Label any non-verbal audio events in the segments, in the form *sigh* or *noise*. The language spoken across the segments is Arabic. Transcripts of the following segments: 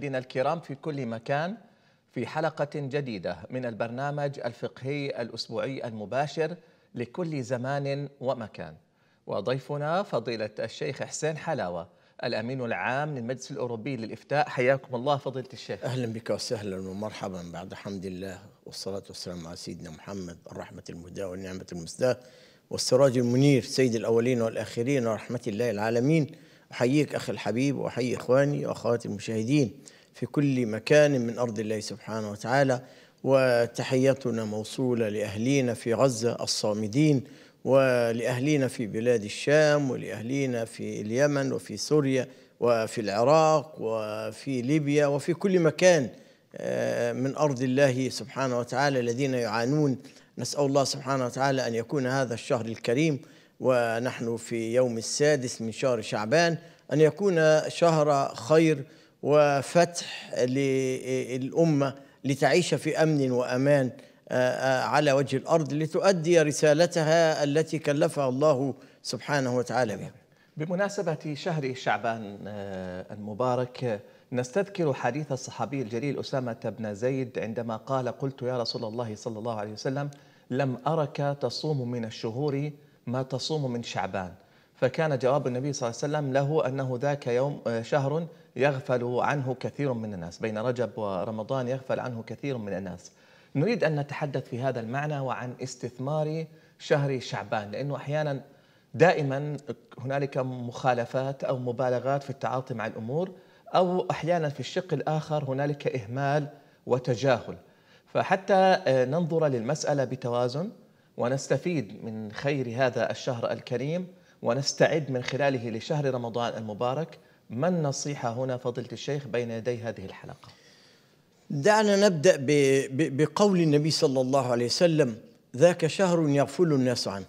مشاهدينا الكرام في كل مكان في حلقة جديدة من البرنامج الفقهي الأسبوعي المباشر لكل زمان ومكان وضيفنا فضيلة الشيخ حسين حلاوة الأمين العام للمجلس الأوروبي للإفتاء حياكم الله فضيلة الشيخ أهلا بك وسهلا ومرحبا بعد حمد الله والصلاة والسلام على سيدنا محمد الرحمة المهداة والنعمة المسداة والسراج المنير سيد الأولين والآخرين ورحمة الله العالمين أحييك أخي الحبيب وأحيي إخواني وأخواتي المشاهدين في كل مكان من أرض الله سبحانه وتعالى وتحياتنا موصولة لأهلينا في غزة الصامدين ولأهلينا في بلاد الشام ولأهلينا في اليمن وفي سوريا وفي العراق وفي ليبيا وفي كل مكان آه، من أرض الله سبحانه وتعالى الذين يعانون نسأل الله سبحانه وتعالى أن يكون هذا الشهر الكريم ونحن في يوم السادس من شهر شعبان أن يكون شهر خير وفتح للأمة لتعيش في أمن وأمان آه، آه، على وجه الأرض لتؤدي رسالتها التي كلفها الله سبحانه وتعالى بها بمناسبة شهر شعبان آه، المبارك نستذكر حديث الصحابي الجليل أسامة بن زيد عندما قال قلت يا رسول الله صلى الله عليه وسلم لم أرك تصوم من الشهور ما تصوم من شعبان فكان جواب النبي صلى الله عليه وسلم له أنه ذاك يوم آه، شهر يغفل عنه كثير من الناس بين رجب ورمضان يغفل عنه كثير من الناس نريد أن نتحدث في هذا المعنى وعن استثمار شهر شعبان لأنه أحيانا دائما هنالك مخالفات أو مبالغات في التعاطي مع الأمور أو أحيانا في الشق الآخر هنالك إهمال وتجاهل فحتى آه، ننظر للمسألة بتوازن ونستفيد من خير هذا الشهر الكريم ونستعد من خلاله لشهر رمضان المبارك ما النصيحة هنا فضيلة الشيخ بين يدي هذه الحلقة دعنا نبدأ بقول النبي صلى الله عليه وسلم ذاك شهر يغفل الناس عنه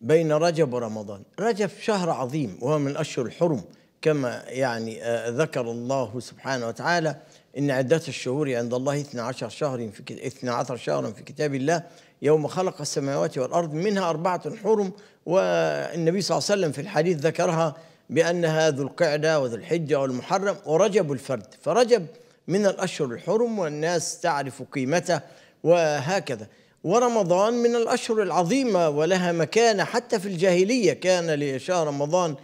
بين رجب ورمضان رجب شهر عظيم وهو من أشهر الحرم كما يعني آه، ذكر الله سبحانه وتعالى إن عدة الشهور عند الله 12 شهر في 12 شهرا في كتاب الله يوم خلق السماوات والأرض منها أربعة حرم والنبي صلى الله عليه وسلم في الحديث ذكرها بأنها ذو القعدة وذو الحجة والمحرم ورجب الفرد فرجب من الأشهر الحرم والناس تعرف قيمته وهكذا ورمضان من الأشهر العظيمة ولها مكانة حتى في الجاهلية كان لشهر رمضان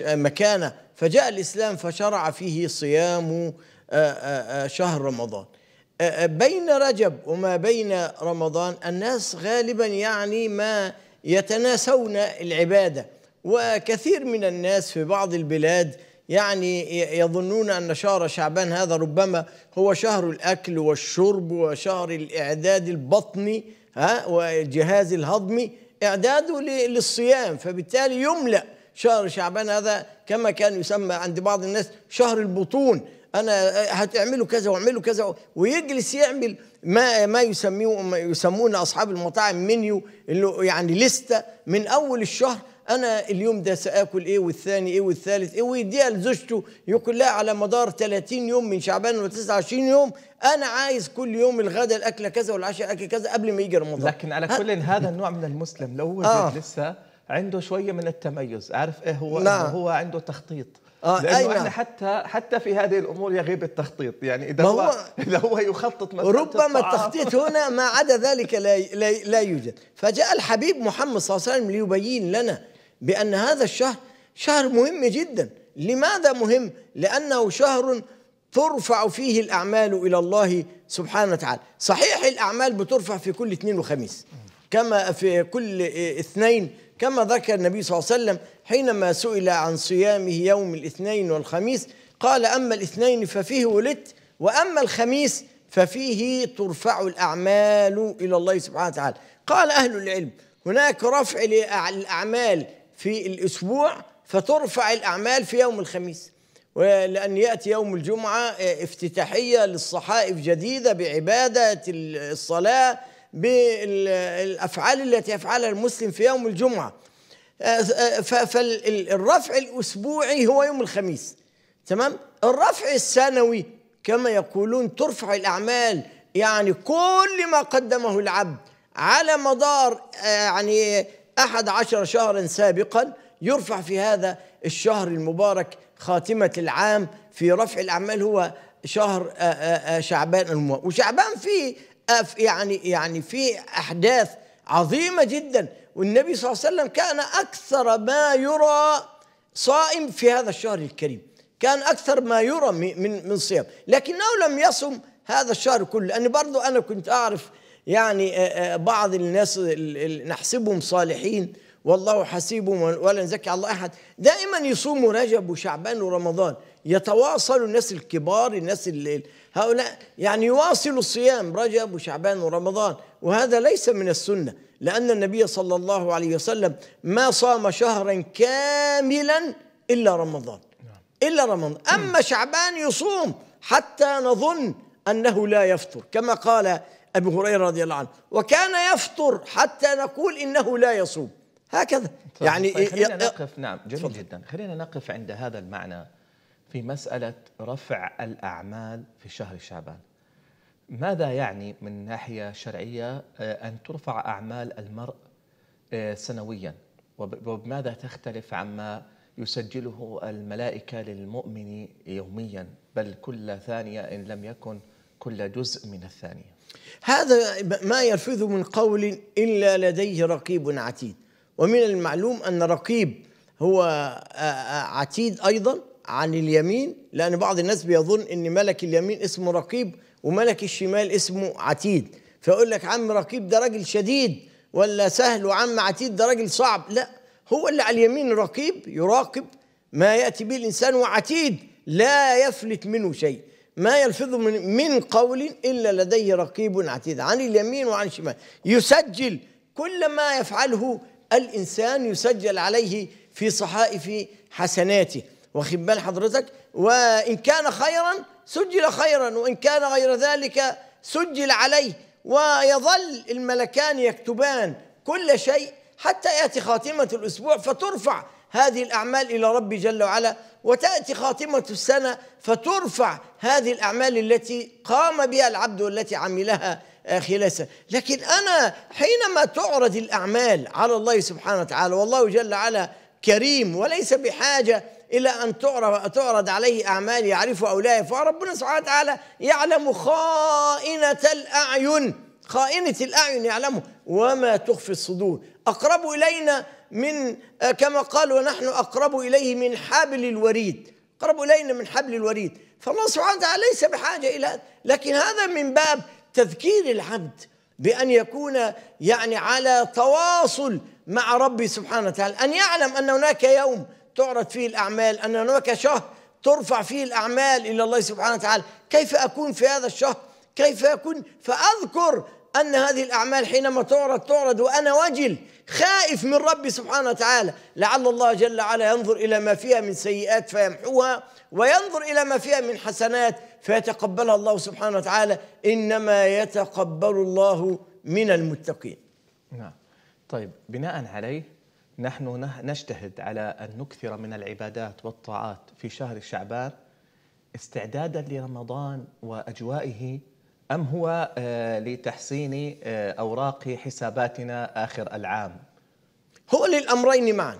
مكانة فجاء الإسلام فشرع فيه صيام آه، آه، آه، شهر رمضان بين رجب وما بين رمضان الناس غالبا يعني ما يتناسون العباده وكثير من الناس في بعض البلاد يعني يظنون ان شهر شعبان هذا ربما هو شهر الاكل والشرب وشهر الاعداد البطني ها والجهاز الهضمي اعداده للصيام فبالتالي يملا شهر شعبان هذا كما كان يسمى عند بعض الناس شهر البطون انا هتعملوا كذا واعملوا كذا ويجلس يعمل ما ما يسميه ما يسمون اصحاب المطاعم منيو اللي يعني لسته من اول الشهر انا اليوم ده ساكل ايه والثاني ايه والثالث ايه ويديها لزوجته يقول لها على مدار 30 يوم من شعبان و29 يوم انا عايز كل يوم الغداء الاكله كذا والعشاء اكل كذا قبل ما يجي رمضان لكن على كل إن هذا النوع من المسلم لو وجد آه. لسه عنده شويه من التميز عارف ايه هو نعم. هو عنده تخطيط آه لانه أيوة. احنا حتى حتى في هذه الامور يغيب التخطيط يعني اذا هو *laughs* اذا هو يخطط مثلا ربما التخطيط هنا ما عدا ذلك لا لا, لا يوجد فجاء الحبيب محمد صلى الله عليه وسلم ليبين لنا بان هذا الشهر شهر مهم جدا لماذا مهم لانه شهر ترفع فيه الاعمال الى الله سبحانه وتعالى صحيح الاعمال بترفع في كل اثنين وخميس كما في كل اثنين كما ذكر النبي صلى الله عليه وسلم حينما سئل عن صيامه يوم الاثنين والخميس قال أما الاثنين ففيه ولدت وأما الخميس ففيه ترفع الأعمال إلى الله سبحانه وتعالى قال أهل العلم هناك رفع للأعمال في الأسبوع فترفع الأعمال في يوم الخميس ولأن يأتي يوم الجمعة افتتاحية للصحائف جديدة بعبادة الصلاة بالافعال التي يفعلها المسلم في يوم الجمعه آه، فالرفع آه، الاسبوعي هو يوم الخميس تمام الرفع السنوي كما يقولون ترفع الاعمال يعني كل ما قدمه العبد على مدار آه، يعني أحد عشر شهرا سابقا يرفع في هذا الشهر المبارك خاتمة العام في رفع الأعمال هو شهر شعبان وشعبان فيه يعني يعني في احداث عظيمه جدا والنبي صلى الله عليه وسلم كان اكثر ما يرى صائم في هذا الشهر الكريم كان اكثر ما يرى من من صيام لكنه لم يصم هذا الشهر كله لان برضه انا كنت اعرف يعني بعض الناس نحسبهم صالحين والله حسيبهم ولا نزكي على الله احد دائما يصوموا رجب وشعبان ورمضان يتواصلوا الناس الكبار الناس اللي هؤلاء يعني يواصل الصيام رجب وشعبان ورمضان وهذا ليس من السنة لأن النبي صلى الله عليه وسلم ما صام شهرا كاملا إلا رمضان نعم. إلا رمضان أما نعم. شعبان يصوم حتى نظن أنه لا يفطر كما قال أبو هريرة رضي الله عنه وكان يفطر حتى نقول إنه لا يصوم هكذا طيب، يعني طيب، خلينا نقف نعم جميل جدا خلينا نقف عند هذا المعنى في مسألة رفع الأعمال في شهر شعبان ماذا يعني من ناحية شرعية آه، أن ترفع أعمال المرء آه، سنويا وبماذا تختلف عما يسجله الملائكة للمؤمن يوميا بل كل ثانية إن لم يكن كل جزء من الثانية هذا ما يلفظ من قول إلا لديه رقيب عتيد ومن المعلوم أن رقيب هو آه، عتيد أيضا عن اليمين لأن بعض الناس بيظن إن ملك اليمين اسمه رقيب وملك الشمال اسمه عتيد فيقول لك عم رقيب ده راجل شديد ولا سهل وعم عتيد ده راجل صعب لا هو اللي على اليمين رقيب يراقب ما يأتي به الإنسان وعتيد لا يفلت منه شيء ما يلفظ من, من قول إلا لديه رقيب عتيد عن اليمين وعن الشمال يسجل كل ما يفعله الإنسان يسجل عليه في صحائف حسناته واخد بال حضرتك وإن كان خيرا سجل خيرا وإن كان غير ذلك سجل عليه ويظل الملكان يكتبان كل شيء حتى يأتي خاتمة الأسبوع فترفع هذه الأعمال إلى ربي جل وعلا وتأتي خاتمة السنة فترفع هذه الأعمال التي قام بها العبد والتي عملها آه، خلاصة لكن أنا حينما تعرض الأعمال على الله سبحانه وتعالى والله جل وعلا كريم وليس بحاجة الى ان تعرض عليه اعمال يعرفها او لا فربنا سبحانه وتعالى يعلم خائنه الاعين خائنة الأعين يعلمه وما تخفي الصدور أقرب إلينا من آه، كما قال ونحن أقرب إليه من حبل الوريد أقرب إلينا من حبل الوريد فالله سبحانه وتعالى ليس بحاجة إلى لكن هذا من باب تذكير العبد بأن يكون يعني على تواصل مع ربي سبحانه وتعالى أن يعلم أن هناك يوم تعرض فيه الأعمال أن هناك شهر ترفع فيه الأعمال إلى الله سبحانه وتعالى كيف أكون في هذا الشهر كيف أكون فأذكر أن هذه الأعمال حينما تعرض تعرض وأنا وجل خائف من ربي سبحانه وتعالى لعل الله جل وعلا ينظر إلى ما فيها من سيئات فيمحوها وينظر إلى ما فيها من حسنات فيتقبلها الله سبحانه وتعالى إنما يتقبل الله من المتقين نعم طيب بناء عليه نحن نجتهد على أن نكثر من العبادات والطاعات في شهر شعبان استعدادا لرمضان وأجوائه أم هو آه، لتحسين آه، أوراق حساباتنا آخر العام هو للأمرين معا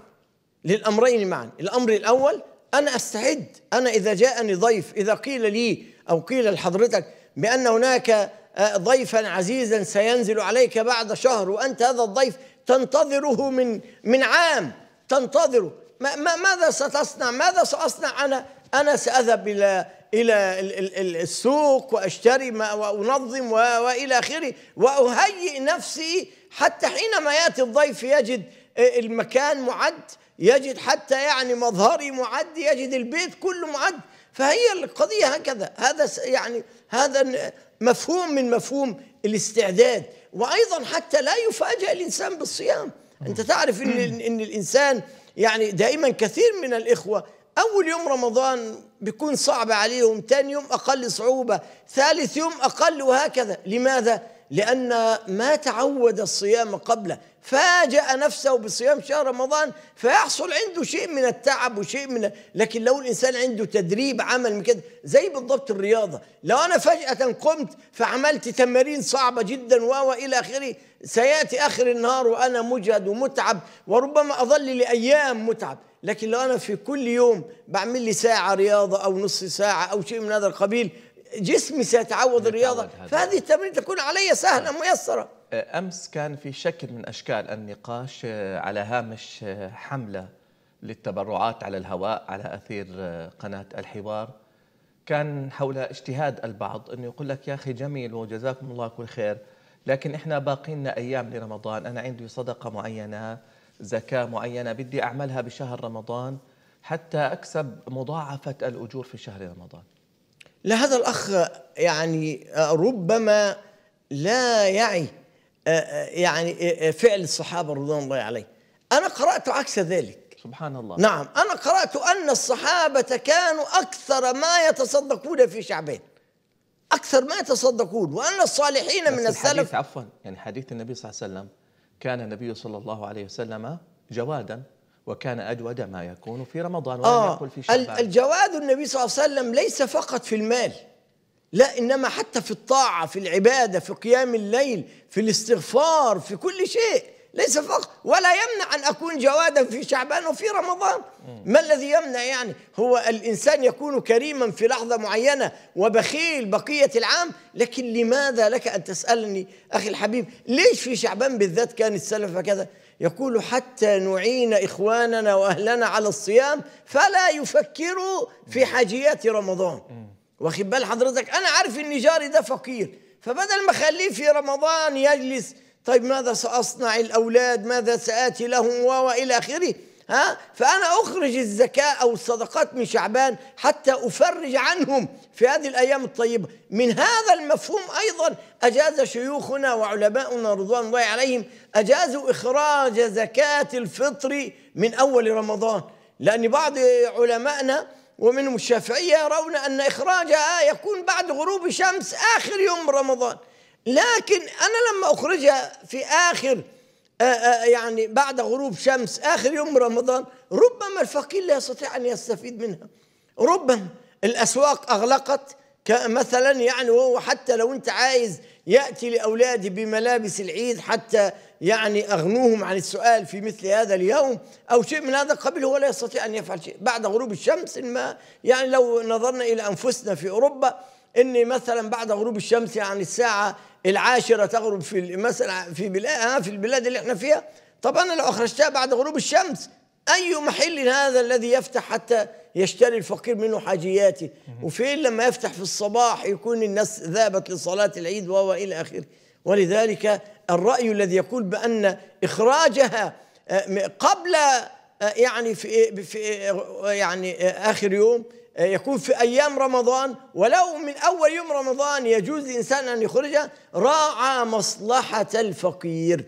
للأمرين معا الأمر الأول أنا أستعد أنا إذا جاءني ضيف إذا قيل لي أو قيل لحضرتك بأن هناك آه، ضيفا عزيزا سينزل عليك بعد شهر وأنت هذا الضيف تنتظره من من عام تنتظره ما ما ماذا ستصنع ماذا سأصنع أنا أنا سأذهب إلى إلى السوق وأشتري وأنظم وإلى آخره وأهيئ نفسي حتى حينما يأتي الضيف يجد آه، المكان معد يجد حتى يعني مظهري معد يجد البيت كله معد فهي القضية هكذا هذا يعني هذا مفهوم من مفهوم الاستعداد وايضا حتى لا يفاجئ الانسان بالصيام انت تعرف ان ان الانسان يعني دائما كثير من الاخوه اول يوم رمضان بيكون صعب عليهم ثاني يوم اقل صعوبه ثالث يوم اقل وهكذا لماذا لان ما تعود الصيام قبله فاجأ نفسه بصيام شهر رمضان فيحصل عنده شيء من التعب وشيء من لكن لو الإنسان عنده تدريب عمل من كده زي بالضبط الرياضة لو أنا فجأة قمت فعملت تمارين صعبة جدا وإلى آخره سيأتي آخر النهار وأنا مجهد ومتعب وربما أظل لأيام متعب لكن لو أنا في كل يوم بعمل لي ساعة رياضة أو نص ساعة أو شيء من هذا القبيل جسمي سيتعود الرياضة فهذه التمرين تكون علي سهلة ميسرة امس كان في شكل من اشكال النقاش آه، على هامش آه، حمله للتبرعات على الهواء على اثير آه، قناه الحوار كان حول اجتهاد البعض انه يقول لك يا اخي جميل وجزاكم الله كل خير لكن احنا باقينا ايام لرمضان انا عندي صدقه معينه زكاه معينه بدي اعملها بشهر رمضان حتى اكسب مضاعفه الاجور في شهر رمضان لهذا الاخ يعني ربما لا يعي آه، آه، يعني آه، فعل الصحابه رضوان الله عليهم انا قرات عكس ذلك سبحان الله نعم انا قرات ان الصحابه كانوا اكثر ما يتصدقون في شعبان اكثر ما يتصدقون وان الصالحين من السلف الحديث عفوا يعني حديث النبي صلى الله عليه وسلم كان النبي صلى الله عليه وسلم جوادا وكان اجود ما يكون في رمضان ولم آه يقل في شعبان الجواد النبي صلى الله عليه وسلم ليس فقط في المال لا انما حتى في الطاعه في العباده في قيام الليل في الاستغفار في كل شيء ليس فقط ولا يمنع ان اكون جوادا في شعبان وفي رمضان ما الذي يمنع يعني هو الانسان يكون كريما في لحظه معينه وبخيل بقيه العام لكن لماذا لك ان تسالني اخي الحبيب ليش في شعبان بالذات كان السلف كذا يقول حتى نعين اخواننا واهلنا على الصيام فلا يفكروا في حاجيات رمضان واخد بال حضرتك انا عارف ان جاري ده فقير فبدل ما اخليه في رمضان يجلس طيب ماذا ساصنع الاولاد ماذا ساتي لهم والى اخره ها فانا اخرج الزكاه او الصدقات من شعبان حتى افرج عنهم في هذه الايام الطيبه من هذا المفهوم ايضا اجاز شيوخنا وعلماؤنا رضوان الله عليهم اجازوا اخراج زكاه الفطر من اول رمضان لان بعض علمائنا ومنهم الشافعية يرون أن إخراجها يكون بعد غروب شمس آخر يوم رمضان لكن أنا لما أخرجها في آخر آه، آه، يعني بعد غروب شمس آخر يوم رمضان ربما الفقير لا يستطيع أن يستفيد منها ربما الأسواق أغلقت مثلا يعني وحتى حتى لو أنت عايز يأتي لأولاده بملابس العيد حتى يعني أغنوهم عن السؤال في مثل هذا اليوم أو شيء من هذا القبيل هو لا يستطيع أن يفعل شيء بعد غروب الشمس ما يعني لو نظرنا إلى أنفسنا في أوروبا أن مثلا بعد غروب الشمس يعني الساعة العاشرة تغرب في مثلا في بلاد آه، في البلاد اللي احنا فيها طب أنا لو أخرجتها بعد غروب الشمس أي محل هذا الذي يفتح حتى يشتري الفقير منه حاجياته وفين لما يفتح في الصباح يكون الناس ذابت لصلاة العيد وإلى آخره ولذلك الرأي الذي يقول بأن إخراجها آه، قبل آه، يعني في, في يعني آه، آخر يوم يكون في أيام رمضان ولو من أول يوم رمضان يجوز للإنسان أن يخرجها راعى مصلحة الفقير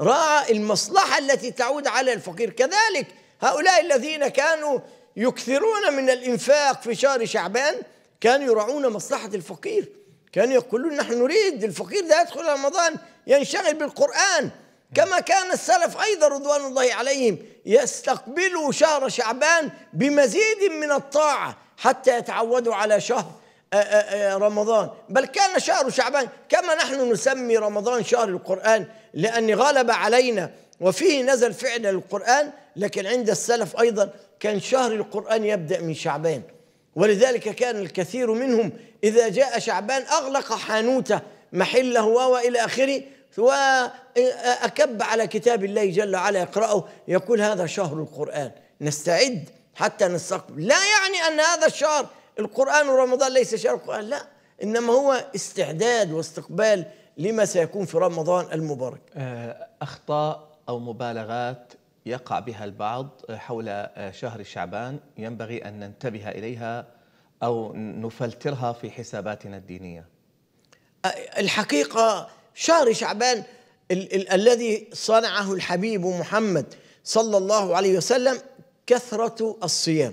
راعى المصلحة التي تعود على الفقير كذلك هؤلاء الذين كانوا يكثرون من الإنفاق في شهر شعبان كانوا يراعون مصلحة الفقير كانوا يقولون نحن نريد الفقير ده يدخل رمضان ينشغل بالقرآن كما كان السلف أيضا رضوان الله عليهم يستقبلوا شهر شعبان بمزيد من الطاعة حتى يتعودوا على شهر آه، آه، آه، رمضان بل كان شهر شعبان كما نحن نسمي رمضان شهر القرآن لأن غلب علينا وفيه نزل فعلا القرآن لكن عند السلف أيضا كان شهر القرآن يبدأ من شعبان ولذلك كان الكثير منهم إذا جاء شعبان أغلق حانوته محله وإلى آخره وأكب على كتاب الله جل وعلا يقرأه يقول هذا شهر القرآن نستعد حتى نستقبل لا يعني أن هذا الشهر القرآن ورمضان ليس شهر القرآن لا إنما هو استعداد واستقبال لما سيكون في رمضان المبارك آه، أخطاء أو مبالغات يقع بها البعض حول آه، شهر شعبان ينبغي أن ننتبه إليها أو نفلترها في حساباتنا الدينية الحقيقة شهر شعبان ال- ال- الذي صنعه الحبيب محمد صلى الله عليه وسلم كثرة الصيام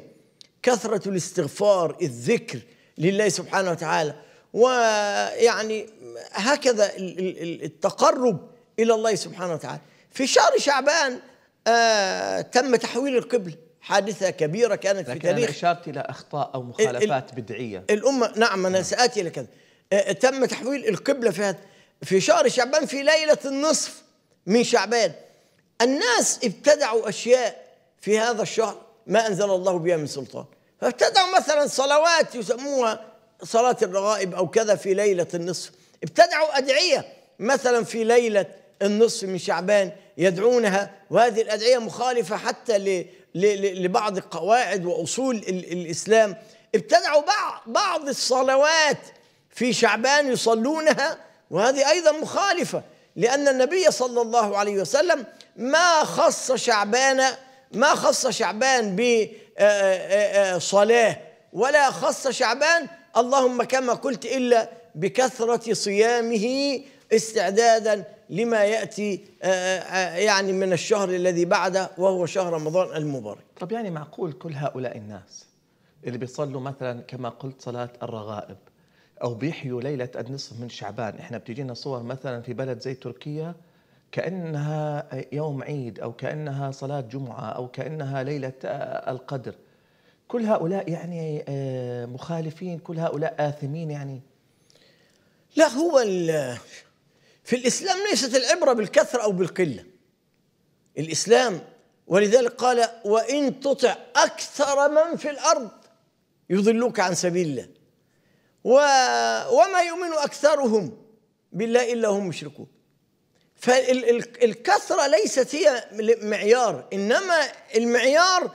كثرة الاستغفار الذكر لله سبحانه وتعالى ويعني هكذا التقرب إلى الله سبحانه وتعالى في شهر شعبان آه تم تحويل القبله حادثه كبيره كانت في تاريخ لكن اشرت الى اخطاء او مخالفات بدعيه الامه نعم انا نعم. ساتي الى كذا آه تم تحويل القبله في في شهر شعبان في ليله النصف من شعبان الناس ابتدعوا اشياء في هذا الشهر ما انزل الله بها من سلطان فابتدعوا مثلا صلوات يسموها صلاه الرغائب او كذا في ليله النصف ابتدعوا ادعيه مثلا في ليله النصف من شعبان يدعونها وهذه الأدعية مخالفة حتى لبعض قواعد وأصول الإسلام ابتدعوا بعض الصلوات في شعبان يصلونها وهذه أيضا مخالفة لأن النبي صلى الله عليه وسلم ما خص شعبان ما خص شعبان بصلاة ولا خص شعبان اللهم كما قلت إلا بكثرة صيامه استعدادا لما ياتي آه، آه، آه، يعني من الشهر الذي بعده وهو شهر رمضان المبارك. طب يعني معقول كل هؤلاء الناس اللي بيصلوا مثلا كما قلت صلاه الرغائب او بيحيوا ليله النصف من شعبان، احنا بتجينا صور مثلا في بلد زي تركيا كانها يوم عيد او كانها صلاه جمعه او كانها ليله القدر. كل هؤلاء يعني مخالفين، كل هؤلاء آثمين يعني لا هو في الإسلام ليست العبرة بالكثرة أو بالقلة الإسلام ولذلك قال وإن تطع أكثر من في الأرض يضلوك عن سبيل الله و وما يؤمن أكثرهم بالله إلا هم مشركون فالكثرة ليست هي معيار إنما المعيار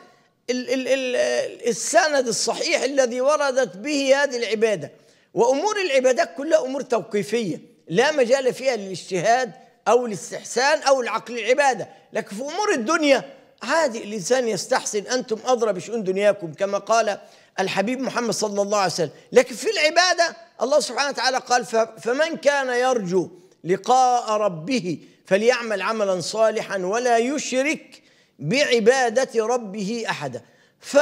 السند الصحيح الذي وردت به هذه العبادة وأمور العبادات كلها أمور توقيفية لا مجال فيها للاجتهاد أو الاستحسان أو العقل العبادة لكن في أمور الدنيا عادي الإنسان يستحسن أنتم أدرى بشؤون دنياكم كما قال الحبيب محمد صلى الله عليه وسلم لكن في العبادة الله سبحانه وتعالى قال فمن كان يرجو لقاء ربه فليعمل عملا صالحا ولا يشرك بعبادة ربه أحدا ف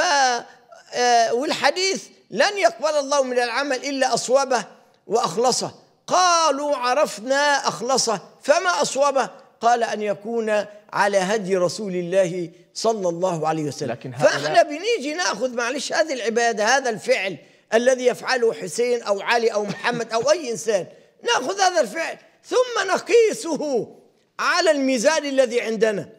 آه، والحديث لن يقبل الله من العمل إلا أصوبه وأخلصه قالوا عرفنا أخلصه فما أصوبه قال أن يكون على هدي رسول الله صلى الله عليه وسلم لكن فاحنا بنيجي ناخذ معلش هذه العباده هذا الفعل الذي يفعله حسين او علي او محمد او اي انسان ناخذ هذا الفعل ثم نقيسه على الميزان الذي عندنا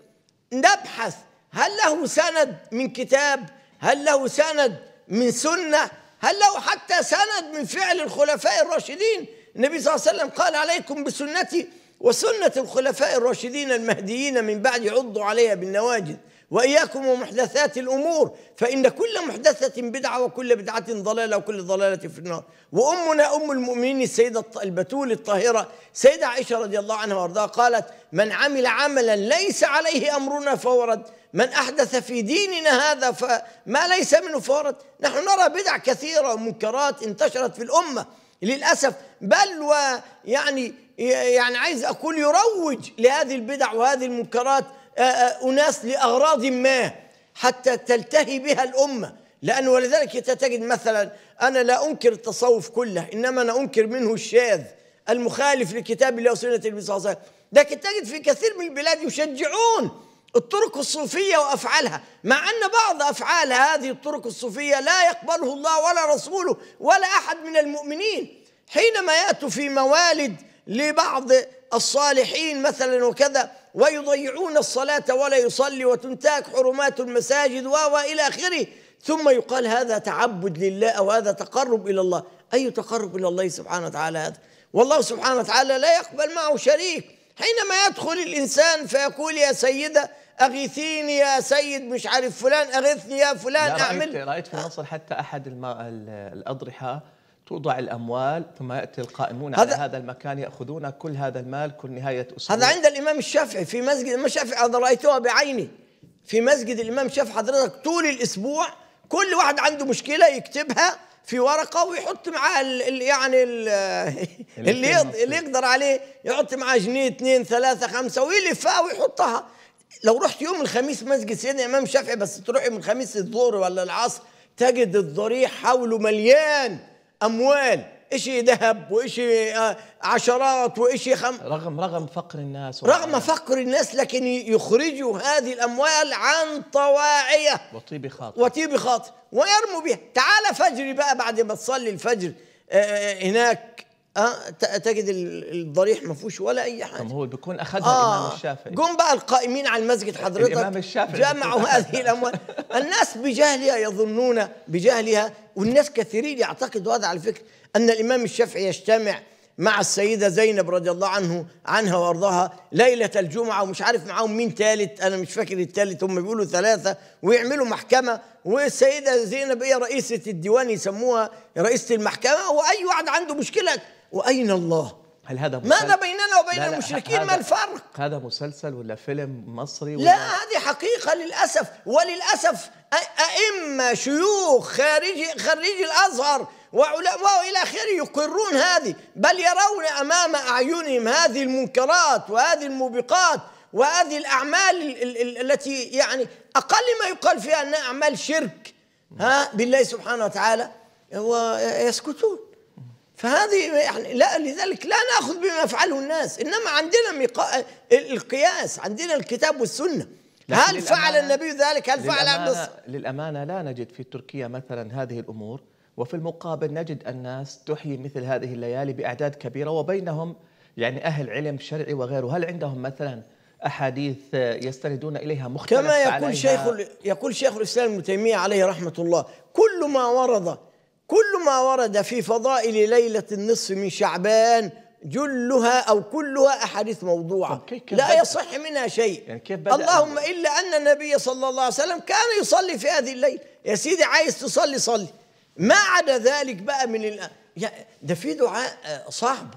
نبحث هل له سند من كتاب هل له سند من سنه هل له حتى سند من فعل الخلفاء الراشدين النبي صلى الله عليه وسلم قال عليكم بسنتي وسنة الخلفاء الراشدين المهديين من بعد عضوا عليها بالنواجذ وإياكم ومحدثات الأمور فإن كل محدثة بدعة وكل بدعة ضلالة وكل ضلالة في النار وأمنا أم المؤمنين السيدة البتول الطاهرة سيدة عائشة رضي الله عنها وارضاها قالت من عمل عملا ليس عليه أمرنا فهو رد من أحدث في ديننا هذا فما ليس منه فهو رد نحن نرى بدع كثيرة ومنكرات انتشرت في الأمة للاسف بل ويعني يعني عايز اقول يروج لهذه البدع وهذه المنكرات آه، آه، اناس لاغراض ما حتى تلتهي بها الامه لانه ولذلك تجد مثلا انا لا انكر التصوف كله انما انا انكر منه الشاذ المخالف لكتاب الله وسنه النبي صلى الله عليه وسلم لكن تجد في كثير من البلاد يشجعون الطرق الصوفية وأفعالها مع أن بعض أفعال هذه الطرق الصوفية لا يقبله الله ولا رسوله ولا أحد من المؤمنين حينما يأتوا في موالد لبعض الصالحين مثلا وكذا ويضيعون الصلاة ولا يصلي وتنتاك حرمات المساجد وإلى آخره ثم يقال هذا تعبد لله أو هذا تقرب إلى الله أي تقرب إلى الله سبحانه وتعالى هذا والله سبحانه وتعالى لا يقبل معه شريك حينما يدخل الإنسان فيقول يا سيدة أغيثيني يا سيد مش عارف فلان أغثني يا فلان لا أعمل رأيت رأيت في مصر حتى أحد الأضرحة توضع الأموال ثم يأتي القائمون هذا على هذا المكان يأخذون كل هذا المال كل نهاية أسبوع هذا عند الإمام الشافعي في مسجد الإمام الشافعي هذا رأيتها بعيني في مسجد الإمام الشافعي حضرتك طول الأسبوع كل واحد عنده مشكلة يكتبها في ورقه ويحط معاه يعني *laughs* اللي اللي يقدر عليه يحط معاه جنيه اثنين ثلاثه خمسه ويلفها ويحطها لو رحت يوم الخميس مسجد سيدنا الامام الشافعي بس تروح يوم الخميس الظهر ولا العصر تجد الضريح حوله مليان اموال إشي ذهب وإشي آه، عشرات وإشي خم رغم رغم فقر الناس رغم فقر الناس لكن يخرجوا هذه الأموال عن طواعية وطيب خاطر وطيب خاطر ويرموا بها تعال فجري بقى بعد ما تصلي الفجر آه، آه، هناك أه تجد الضريح ما فيهوش ولا اي حاجه طب هو بيكون اخذها آه الامام الشافعي جم بقى القائمين على المسجد *laughs* حضرتك الامام الشافعي جمعوا *laughs* هذه الاموال الناس بجهلها يظنون بجهلها والناس كثيرين يعتقدوا هذا على فكره أن الإمام الشافعي يجتمع مع السيدة زينب رضي الله عنه عنها وأرضاها ليلة الجمعة ومش عارف معاهم مين تالت أنا مش فاكر التالت هم بيقولوا ثلاثة ويعملوا محكمة والسيدة زينب هي رئيسة الديوان يسموها رئيسة المحكمة وأي واحد عنده مشكلة وأين الله؟ هل هذا مسلسل؟ ماذا بيننا وبين لا لا المشركين ما الفرق؟ هذا مسلسل ولا فيلم مصري؟ ولا لا هذه حقيقة للأسف وللأسف أئمة شيوخ خارجي خريجي الأزهر وعلماء إلى آخره يقرون هذه بل يرون أمام أعينهم هذه المنكرات وهذه الموبقات وهذه الأعمال التي يعني أقل ما يقال فيها أنها أعمال شرك ها بالله سبحانه وتعالى ويسكتون فهذه يعني لا لذلك لا ناخذ بما يفعله الناس انما عندنا ميقا... القياس عندنا الكتاب والسنه هل فعل النبي ذلك هل فعل عبد للامانه لا نجد في تركيا مثلا هذه الامور وفي المقابل نجد الناس تحيي مثل هذه الليالي باعداد كبيره وبينهم يعني اهل علم شرعي وغيره هل عندهم مثلا احاديث يستندون اليها مختلف كما يقول شيخ يقول شيخ الاسلام ابن تيميه عليه رحمه الله كل ما ورد كل ما ورد في فضائل ليلة النصف من شعبان جلها أو كلها أحاديث موضوعة لا يصح منها شيء يعني اللهم بدأ اللهم إلا أن النبي صلى الله عليه وسلم كان يصلي في هذه الليل يا سيدي عايز تصلي صلي ما عدا ذلك بقى من الآن ده في دعاء آه، صعب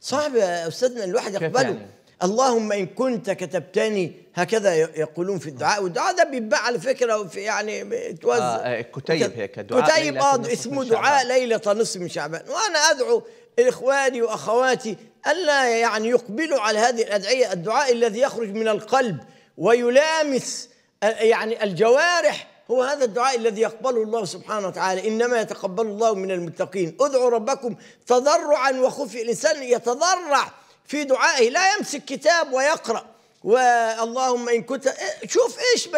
صعب يا أستاذنا الواحد يقبله يعني؟ اللهم إن كنت كتبتني هكذا يقولون في الدعاء والدعاء ده بيتباع على فكرة في يعني توزع آه،, آه كتيب هيك دعاء كتيب آه اسمه دعاء ليلة نصف من شعبان وأنا أدعو إخواني وأخواتي ألا يعني يقبلوا على هذه الأدعية الدعاء الذي يخرج من القلب ويلامس يعني الجوارح هو هذا الدعاء الذي يقبله الله سبحانه وتعالى إنما يتقبل الله من المتقين ادعوا ربكم تضرعا وخفي الإنسان يتضرع في دعائه لا يمسك كتاب ويقرأ واللهم إن كنت شوف إيش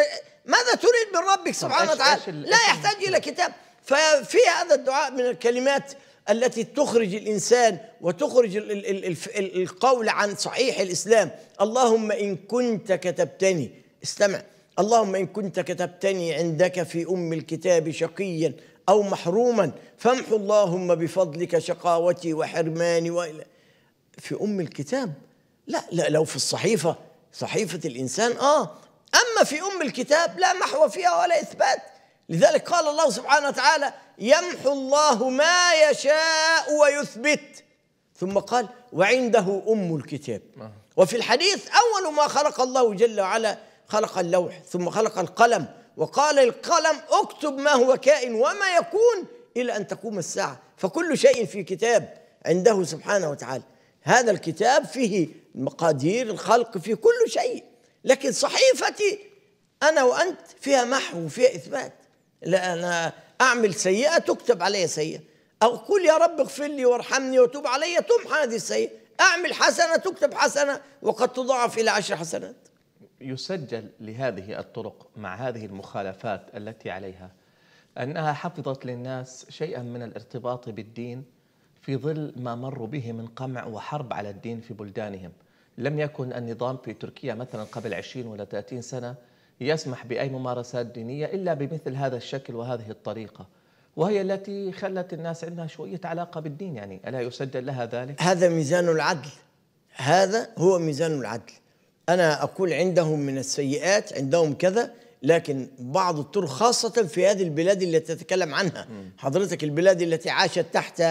ماذا تريد من ربك سبحانه وتعالى لا يحتاج إلى كتاب ففي هذا الدعاء من الكلمات التي تخرج الإنسان وتخرج القول عن صحيح الإسلام اللهم إن كنت كتبتني استمع اللهم إن كنت كتبتني عندك في أم الكتاب شقيا أو محروما فامحو اللهم بفضلك شقاوتي وحرماني وإلى في أم الكتاب لا, لا لو في الصحيفة صحيفة الإنسان آه أما في أم الكتاب لا محو فيها ولا إثبات لذلك قال الله سبحانه وتعالى يمحو الله ما يشاء ويثبت ثم قال وعنده أم الكتاب آه. وفي الحديث أول ما خلق الله جل وعلا خلق اللوح ثم خلق القلم وقال القلم اكتب ما هو كائن وما يكون إلى أن تقوم الساعة فكل شيء في كتاب عنده سبحانه وتعالى هذا الكتاب فيه مقادير الخلق فيه كل شيء لكن صحيفتي أنا وأنت فيها محو وفيها إثبات لا أنا أعمل سيئة تكتب علي سيئة أو قل يا رب اغفر لي وارحمني وتوب علي تمحى هذه السيئة أعمل حسنة تكتب حسنة وقد تضاعف إلى عشر حسنات يسجل لهذه الطرق مع هذه المخالفات التي عليها أنها حفظت للناس شيئا من الارتباط بالدين في ظل ما مروا به من قمع وحرب على الدين في بلدانهم لم يكن النظام في تركيا مثلا قبل 20 ولا 30 سنة يسمح بأي ممارسات دينية إلا بمثل هذا الشكل وهذه الطريقة وهي التي خلت الناس عندها شوية علاقة بالدين يعني ألا يسجل لها ذلك؟ هذا ميزان العدل هذا هو ميزان العدل أنا أقول عندهم من السيئات عندهم كذا لكن بعض الطرق خاصة في هذه البلاد التي تتكلم عنها حضرتك البلاد التي عاشت تحت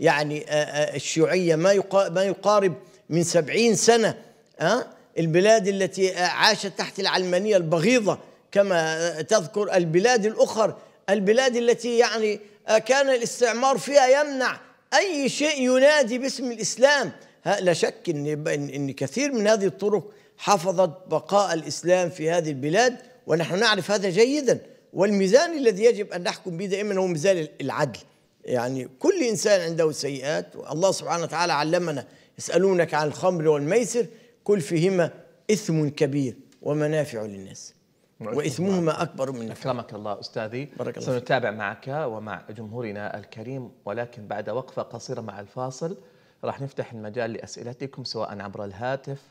يعني آه، آه، الشيوعية ما ما يقارب من سبعين سنة آه، البلاد التي عاشت تحت العلمانية البغيضة كما تذكر البلاد الأخر البلاد التي يعني كان الاستعمار فيها يمنع أي شيء ينادي باسم الإسلام لا شك إن, إن كثير من هذه الطرق حفظت بقاء الإسلام في هذه البلاد ونحن نعرف هذا جيدا والميزان الذي يجب أن نحكم به دائما هو ميزان العدل يعني كل إنسان عنده سيئات والله سبحانه وتعالى علمنا يسألونك عن الخمر والميسر كل فيهما إثم كبير ومنافع للناس نعم. وإثمهما أكبر من نفعه أكرمك الله أستاذي بارك الله سنتابع معك ومع جمهورنا الكريم ولكن بعد وقفة قصيرة مع الفاصل راح نفتح المجال لأسئلتكم سواء عبر الهاتف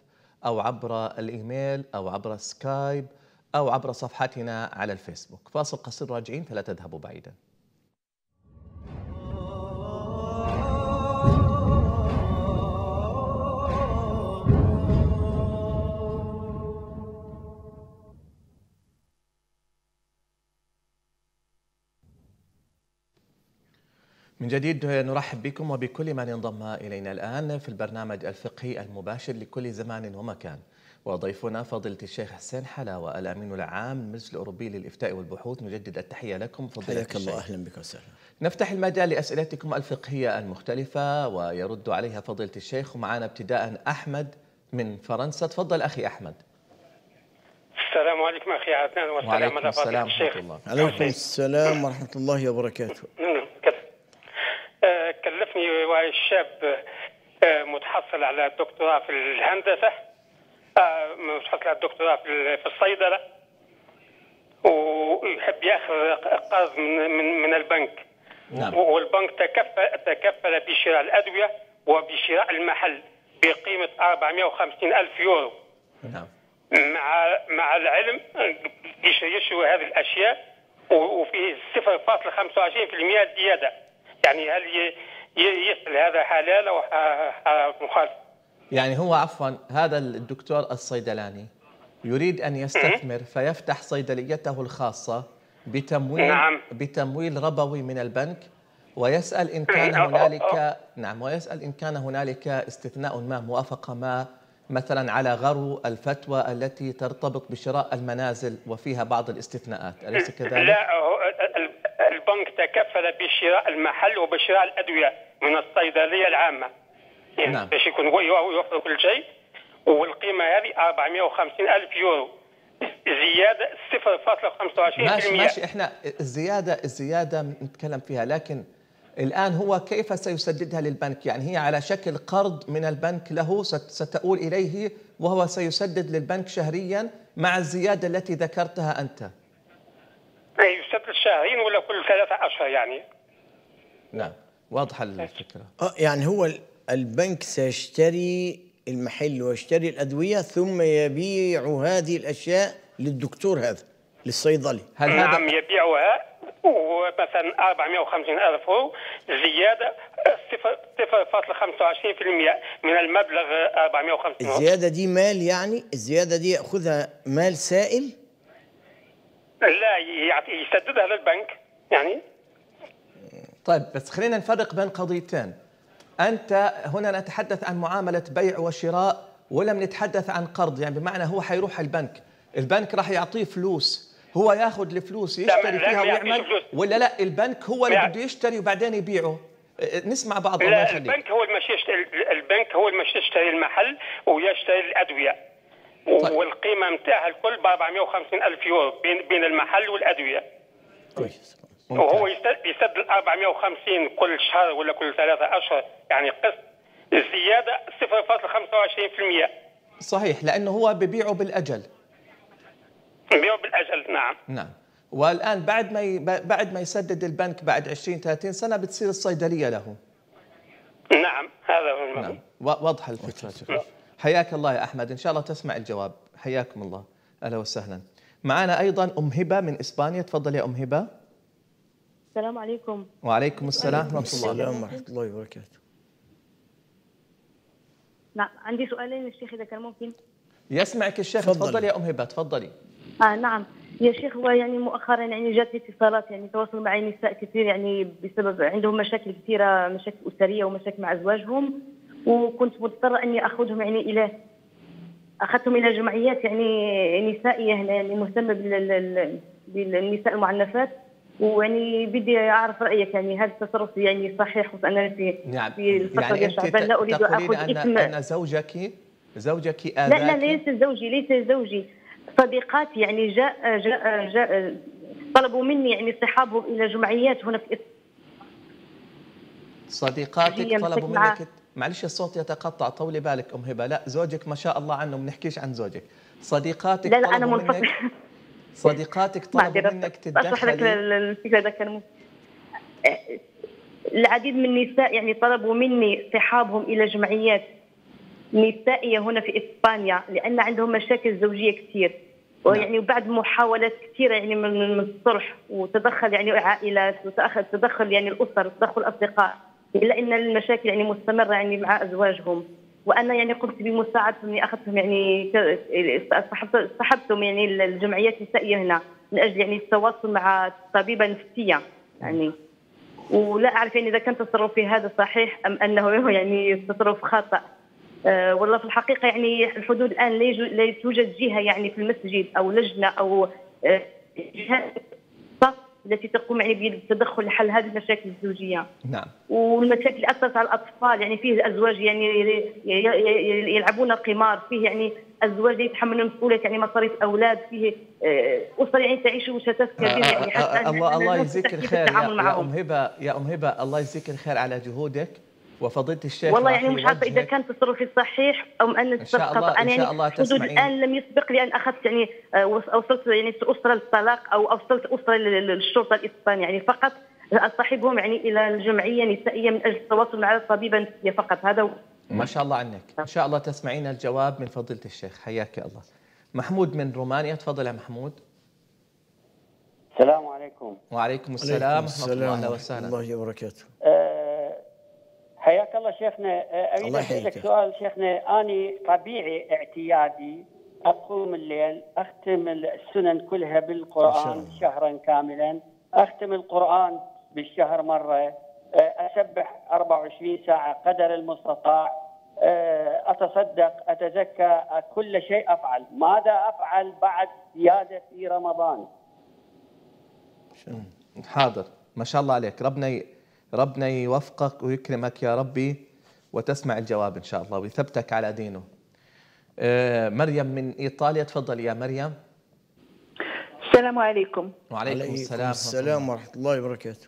أو عبر الإيميل أو عبر السكايب أو عبر صفحتنا على الفيسبوك فاصل قصير راجعين فلا تذهبوا بعيداً من جديد نرحب بكم وبكل من انضم إلينا الآن في البرنامج الفقهي المباشر لكل زمان ومكان وضيفنا فضيلة الشيخ حسين حلاوة الأمين العام المجلس الأوروبي للإفتاء والبحوث نجدد التحية لكم فضيلة حياك الله أهلا بك وسهلا نفتح المجال لأسئلتكم الفقهية المختلفة ويرد عليها فضيلة الشيخ ومعنا ابتداء أحمد من فرنسا تفضل أخي أحمد السلام عليكم أخي عدنان والسلام على فضيلة الشيخ عليكم السلام ورحمة الله وبركاته نعم. يعني شاب آه، متحصل على الدكتوراه في الهندسة آه، متحصل على الدكتوراه في الصيدلة ويحب ياخذ قرض من من, من البنك نعم. والبنك تكفل تكفل بشراء الأدوية وبشراء المحل بقيمة 450 ألف يورو نعم. مع مع العلم يشتروا هذه الأشياء وفيه 0.25% زيادة يعني هل يسأل هذا حلال أو مخالف يعني هو عفوا هذا الدكتور الصيدلاني يريد أن يستثمر فيفتح صيدليته الخاصة بتمويل نعم. بتمويل ربوي من البنك ويسأل إن إيه، كان هنالك نعم ويسأل إن كان هنالك استثناء ما موافقة ما مثلا على غرو الفتوى التي ترتبط بشراء المنازل وفيها بعض الاستثناءات أليس كذلك؟ لا البنك تكفل بشراء المحل وبشراء الادويه من الصيدليه العامه يعني نعم باش يكون هو يوفر كل شيء والقيمه هذه 450 الف يورو زياده 0.25% ماشي ماشي احنا الزياده الزياده نتكلم فيها لكن الآن هو كيف سيسددها للبنك يعني هي على شكل قرض من البنك له ستؤول إليه وهو سيسدد للبنك شهريا مع الزيادة التي ذكرتها أنت كل شهرين ولا كل ثلاثة أشهر يعني نعم واضحة الفكرة آه يعني هو البنك سيشتري المحل ويشتري الأدوية ثم يبيع هذه الأشياء للدكتور هذا للصيدلي هل هذا نعم يبيعها مثلا 450 ألف هو زيادة 0.25% من المبلغ 450 الزيادة دي مال يعني الزيادة دي يأخذها مال سائل لا يعطي يسددها للبنك يعني طيب بس خلينا نفرق بين قضيتين انت هنا نتحدث عن معامله بيع وشراء ولم نتحدث عن قرض يعني بمعنى هو حيروح البنك البنك راح يعطيه فلوس هو ياخذ الفلوس يشتري فيها ويعمل ولا لا البنك هو اللي بده يشتري وبعدين يبيعه نسمع بعض لا البنك هو يشتري البنك هو اللي يشتري المحل ويشتري الادويه طيب. والقيمه نتاعها الكل ب 450 الف يورو بين بين المحل والادويه كويس وهو يسد, يسد ال 450 كل شهر ولا كل ثلاثة اشهر يعني قسط الزياده 0.25% صحيح لانه هو ببيعه بالاجل ببيعه بالاجل نعم نعم والان بعد ما بعد ما يسدد البنك بعد 20 30 سنه بتصير الصيدليه له نعم هذا هو المهم. نعم واضحه الفكره شكرا حياك الله يا أحمد إن شاء الله تسمع الجواب حياكم الله أهلا وسهلا معنا أيضا أم هبة من إسبانيا تفضل يا أم هبة السلام عليكم وعليكم السلام ورحمة الله ورحمة الله وبركاته نعم عندي سؤالين للشيخ إذا كان ممكن يسمعك الشيخ تفضل يا أم هبة تفضلي آه نعم يا شيخ هو يعني مؤخرا يعني جاتني اتصالات يعني تواصل معي نساء كثير يعني بسبب عندهم مشاكل كثيره مشاكل اسريه ومشاكل مع ازواجهم وكنت مضطره اني اخذهم يعني الى اخذتهم الى جمعيات يعني نسائيه هنا يعني مهتمه بالنساء المعنفات ويعني بدي اعرف رايك يعني هل التصرف يعني صحيح أنا في نعم. في الفتره يعني لا اريد اخذ أن اسم ان زوجك زوجك آذاك لا لا ليس زوجي ليس زوجي صديقاتي يعني جاء جاء, جاء طلبوا مني يعني اصطحابهم الى جمعيات هناك صديقاتك طلبوا منك معلش الصوت يتقطع طولي بالك ام هبه لا زوجك ما شاء الله عنه ما نحكيش عن زوجك صديقاتك لا لا انا منفصل *laughs* صديقاتك طلبوا منك تتدخلي الفكره كان العديد من النساء يعني طلبوا مني اصطحابهم الى جمعيات نسائيه هنا في اسبانيا لان عندهم مشاكل زوجيه كثير نعم. ويعني وبعد محاولات كثيره يعني من الصلح وتدخل يعني عائلات وتدخل يعني الاسر تدخل الاصدقاء الا ان المشاكل يعني مستمره يعني مع ازواجهم وانا يعني قمت بمساعدتهم اني يعني اخذتهم يعني صحبتهم يعني الجمعيات النسائيه هنا من اجل يعني التواصل مع طبيبه نفسيه يعني ولا اعرف يعني اذا كان تصرفي هذا صحيح ام انه *laughs* يعني تصرف خطا أه والله في الحقيقه يعني الحدود الان لا توجد جهه يعني في المسجد او لجنه او آه، جهه التي تقوم يعني بالتدخل لحل هذه المشاكل الزوجيه نعم والمشاكل اللي اثرت على الاطفال يعني فيه الازواج يعني يلعبون القمار فيه يعني الزواج يتحملون مسؤوليه يعني مصاريف الاولاد فيه آه، اسر يعني تعيش وشتات آه، آه، كبيره يعني حتى الله الله يجزيك الخير يا ام هبه يا ام هبه الله يجزيك الخير على جهودك وفضيلة الشيخ والله يعني مش عارفة إذا كان تصرفي صحيح أم أن التصرف خطأ أنا يعني حدود الآن لم يسبق لي أن أخذت يعني آه، وصلت يعني أسرة للطلاق أو أوصلت أسرة للشرطة الإسبانية يعني فقط اصطحبهم يعني إلى الجمعية النسائية من أجل التواصل مع الطبيبة النسائية فقط هذا هو ما شاء الله عنك إن شاء الله تسمعين الجواب من فضيلة الشيخ حياك الله محمود من رومانيا تفضل يا محمود السلام عليكم وعليكم السلام ورحمة الله وبركاته الله وبركاته آه، حياك الله شيخنا اريد اسالك سؤال شيخنا اني طبيعي اعتيادي اقوم الليل اختم السنن كلها بالقران شهرا كاملا اختم القران بالشهر مره اسبح 24 ساعه قدر المستطاع اتصدق اتزكى كل شيء افعل ماذا افعل بعد زياده في رمضان حاضر ما شاء الله عليك ربنا ربنا يوفقك ويكرمك يا ربي وتسمع الجواب إن شاء الله ويثبتك على دينه آه، مريم من إيطاليا تفضل يا مريم السلام عليكم وعليكم عليكم السلام, السلام ورحمة الله وبركاته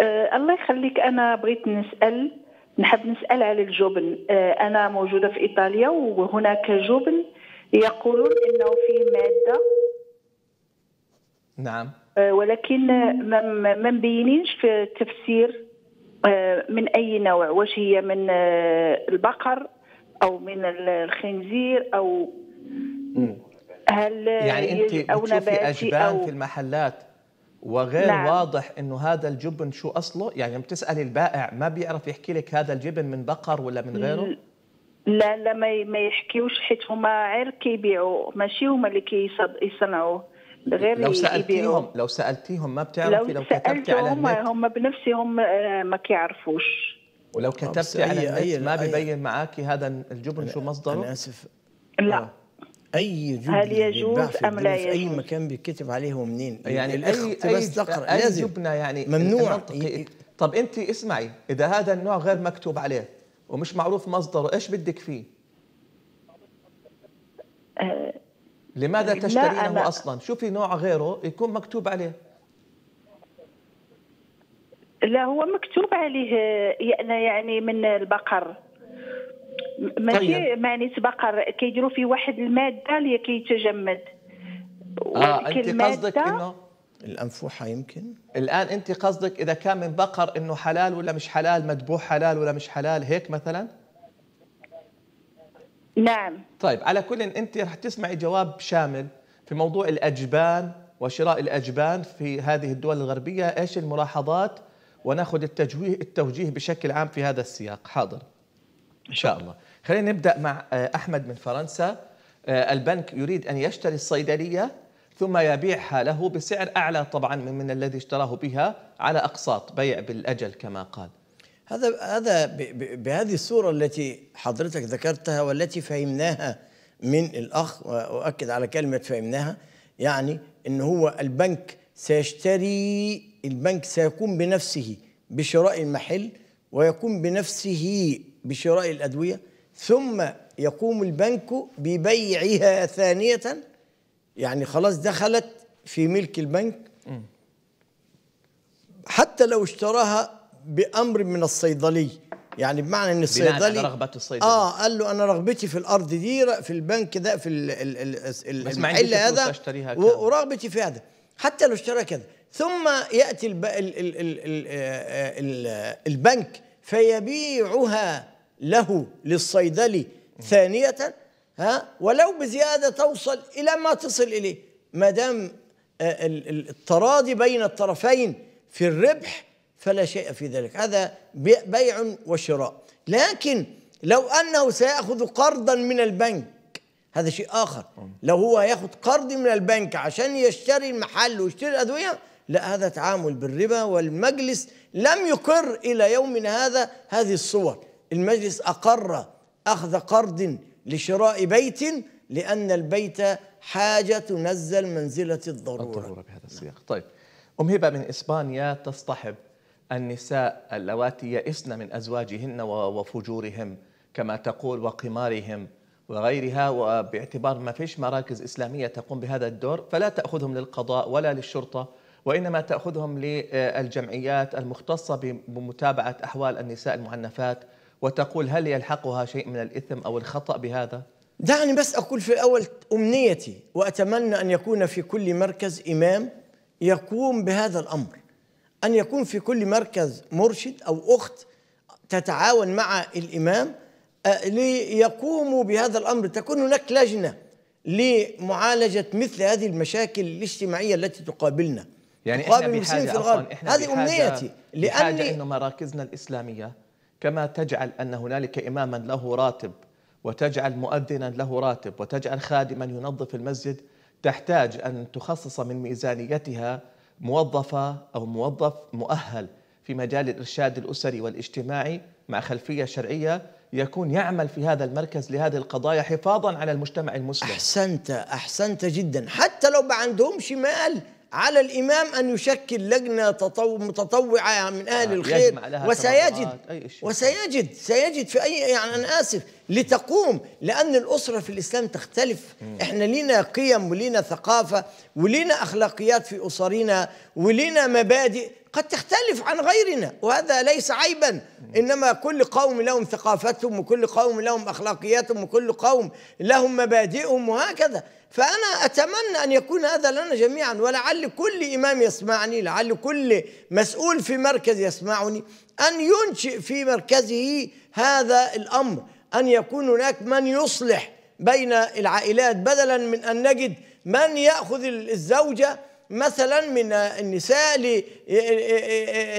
أه الله يخليك أنا بغيت نسأل نحب نسأل على الجبن أه أنا موجودة في إيطاليا وهناك جبن يقولون أنه فيه مادة نعم آه، ولكن ما مبينينش في التفسير آه، من اي نوع واش هي من آه، البقر او من الخنزير او هل يعني انت أو بتشوفي اجبان في المحلات وغير نعم. واضح انه هذا الجبن شو اصله يعني لما تسالي البائع ما بيعرف يحكي لك هذا الجبن من بقر ولا من غيره لا لا ما يحكيوش حيت هما عير كيبيعوا ماشي هما اللي كيصنعوه غير لو سالتيهم لو سالتيهم ما بتعرفي لو, لو كتبتي على هم النت هم بنفسي هم آه، ما كيعرفوش ولو كتبتي على النت أي ما ببين معاكي هذا الجبن شو مصدره؟ انا اسف لا آه. اي جبن هل يجوز ام لا يجوز؟ اي مكان بيتكتب عليه ومنين؟ يعني الاخت أي بس تقرا لازم جبنه يعني ممنوع طب انت اسمعي اذا هذا النوع غير مكتوب عليه ومش معروف مصدره ايش بدك فيه؟ آه لماذا تشترينه أصلا شوفي نوع غيره يكون مكتوب عليه لا هو مكتوب عليه يعني, يعني من البقر ماشي طيب. مانيت بقر كيديروا فيه واحد الماده اللي كيتجمد اه انت قصدك انه الانفوحه يمكن الان انت قصدك اذا كان من بقر انه حلال ولا مش حلال مذبوح حلال ولا مش حلال هيك مثلا نعم طيب على كل انت رح تسمعي جواب شامل في موضوع الاجبان وشراء الاجبان في هذه الدول الغربيه ايش الملاحظات وناخذ التجويه التوجيه بشكل عام في هذا السياق حاضر ان شاء الله خلينا نبدا مع آه، احمد من فرنسا آه، البنك يريد ان يشتري الصيدليه ثم يبيعها له بسعر اعلى طبعا من الذي اشتراه بها على اقساط بيع بالاجل كما قال هذا هذا بهذه الصوره التي حضرتك ذكرتها والتي فهمناها من الاخ واؤكد على كلمه فهمناها يعني ان هو البنك سيشتري البنك سيقوم بنفسه بشراء المحل ويقوم بنفسه بشراء الادويه ثم يقوم البنك ببيعها ثانيه يعني خلاص دخلت في ملك البنك حتى لو اشتراها بامر من الصيدلي يعني بمعنى ان الصيدلي رغبه الصيدلي اه قال له انا رغبتي في الارض دي في البنك ده في ال ال المحل هذا ورغبتي في هذا حتى لو اشترى كذا ثم ياتي الب... ال... ال... ال... ال... ال... البنك فيبيعها له للصيدلي ثانيه ها ولو بزياده توصل الى ما تصل اليه ما دام آه، التراضي بين الطرفين في الربح فلا شيء في ذلك هذا بيع وشراء لكن لو انه سياخذ قرضا من البنك هذا شيء اخر لو هو ياخذ قرض من البنك عشان يشتري المحل ويشتري الادويه لا هذا تعامل بالربا والمجلس لم يقر الى يومنا هذا هذه الصور المجلس اقر اخذ قرض لشراء بيت لان البيت حاجه تنزل منزله الضروره الضروره بهذا السياق طيب ام هبه من اسبانيا تصطحب النساء اللواتي يئسن من أزواجهن وفجورهم كما تقول وقمارهم وغيرها وباعتبار ما فيش مراكز إسلامية تقوم بهذا الدور فلا تأخذهم للقضاء ولا للشرطة وإنما تأخذهم للجمعيات المختصة بمتابعة أحوال النساء المعنفات وتقول هل يلحقها شيء من الإثم أو الخطأ بهذا؟ دعني بس أقول في الأول أمنيتي وأتمنى أن يكون في كل مركز إمام يقوم بهذا الأمر أن يكون في كل مركز مرشد أو أخت تتعاون مع الإمام آه، ليقوموا بهذا الأمر تكون هناك لجنة لمعالجة مثل هذه المشاكل الاجتماعية التي تقابلنا يعني تقابل احنا بحاجة في الغرب هذه أمنيتي لأن أن مراكزنا الإسلامية كما تجعل أن هنالك إماما له راتب وتجعل مؤذنا له راتب وتجعل خادما ينظف المسجد تحتاج أن تخصص من ميزانيتها موظفة أو موظف مؤهل في مجال الإرشاد الأسري والاجتماعي مع خلفية شرعية يكون يعمل في هذا المركز لهذه القضايا حفاظا على المجتمع المسلم أحسنت أحسنت جدا حتى لو ما عندهمش مال على الإمام أن يشكل لجنة متطوعة من أهل آه، الخير وسيجد وسيجد سيجد في أي يعني أنا آسف لتقوم لأن الأسرة في الإسلام تختلف مم. إحنا لينا قيم ولينا ثقافة ولينا أخلاقيات في أسرنا ولينا مبادئ قد تختلف عن غيرنا وهذا ليس عيبا انما كل قوم لهم ثقافتهم وكل قوم لهم اخلاقياتهم وكل قوم لهم مبادئهم وهكذا فانا اتمنى ان يكون هذا لنا جميعا ولعل كل امام يسمعني لعل كل مسؤول في مركز يسمعني ان ينشئ في مركزه هذا الامر ان يكون هناك من يصلح بين العائلات بدلا من ان نجد من ياخذ الزوجه مثلا من النساء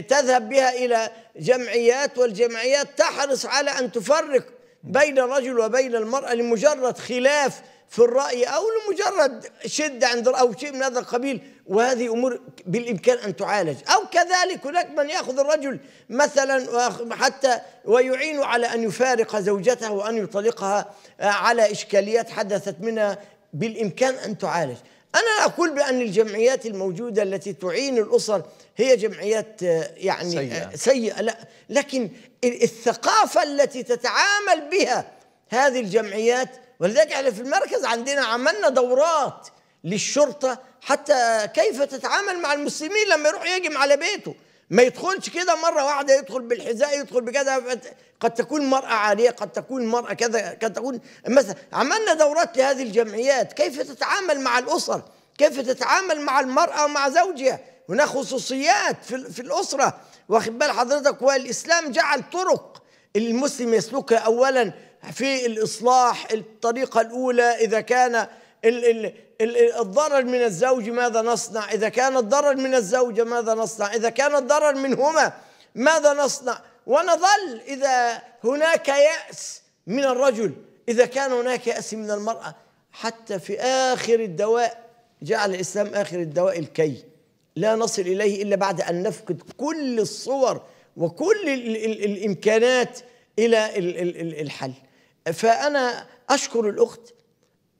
تذهب بها إلى جمعيات والجمعيات تحرص على أن تفرق بين الرجل وبين المرأة لمجرد خلاف في الرأي أو لمجرد شدة عند أو شيء من هذا القبيل وهذه أمور بالإمكان أن تعالج أو كذلك هناك من يأخذ الرجل مثلا حتى ويعين على أن يفارق زوجته وأن يطلقها آه، على إشكاليات حدثت منها بالإمكان أن تعالج أنا أقول بأن الجمعيات الموجودة التي تعين الأسر هي جمعيات آه، يعني آه، سيئة, سيئة لا لكن الثقافة التي تتعامل بها هذه الجمعيات ولذلك احنا في المركز عندنا عملنا دورات للشرطة حتى كيف تتعامل مع المسلمين لما يروح يهجم على بيته ما يدخلش كده مرة واحدة يدخل بالحذاء يدخل بكذا قد تكون مرأة عارية قد تكون مرأة كذا قد تكون مثلا عملنا دورات لهذه الجمعيات كيف تتعامل مع الأسر كيف تتعامل مع المرأة ومع زوجها هناك خصوصيات في, في الأسرة واخد بال حضرتك والإسلام جعل طرق المسلم يسلكها أولا في الإصلاح الطريقة الأولى إذا كان ال ال الضرر من الزوج ماذا نصنع إذا كان الضرر من الزوجة ماذا نصنع إذا كان الضرر منهما ماذا نصنع ونظل إذا هناك يأس من الرجل إذا كان هناك يأس من المرأة حتى في آخر الدواء جعل الإسلام آخر الدواء الكي لا نصل إليه إلا بعد أن نفقد كل الصور وكل الـ الـ الإمكانات إلى الـ الحل فأنا أشكر الأخت